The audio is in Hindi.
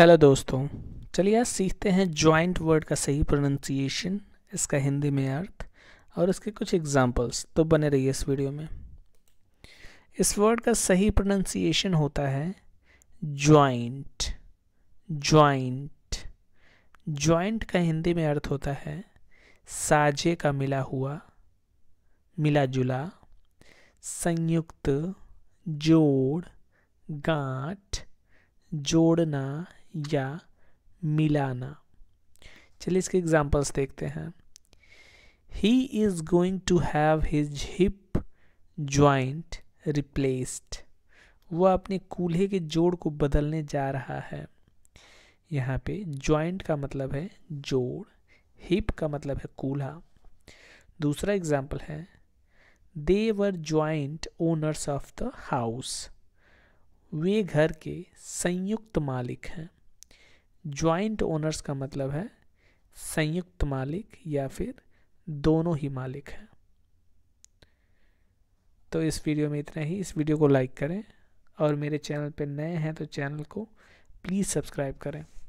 हेलो दोस्तों चलिए आज सीखते हैं जॉइंट वर्ड का सही प्रोनाउंसिएशन इसका हिंदी में अर्थ और इसके कुछ एग्जांपल्स तो बने रहिए इस वीडियो में इस वर्ड का सही प्रोनाउंसिएशन होता है जॉइंट जॉइंट जॉइंट का हिंदी में अर्थ होता है साजे का मिला हुआ मिला जुला संयुक्त जोड़ गांठ जोड़ना या मिलाना चलिए इसके एग्जाम्पल्स देखते हैं he is going to have his hip joint replaced वह अपने कूल्हे के जोड़ को बदलने जा रहा है यहाँ पे ज्वाइंट का मतलब है जोड़ हिप का मतलब है कूल्हा दूसरा एग्जाम्पल है they were joint owners of the house वे घर के संयुक्त मालिक हैं ज्वाइंट ओनर्स का मतलब है संयुक्त मालिक या फिर दोनों ही मालिक हैं तो इस वीडियो में इतना ही इस वीडियो को लाइक करें और मेरे चैनल पर नए हैं तो चैनल को प्लीज़ सब्सक्राइब करें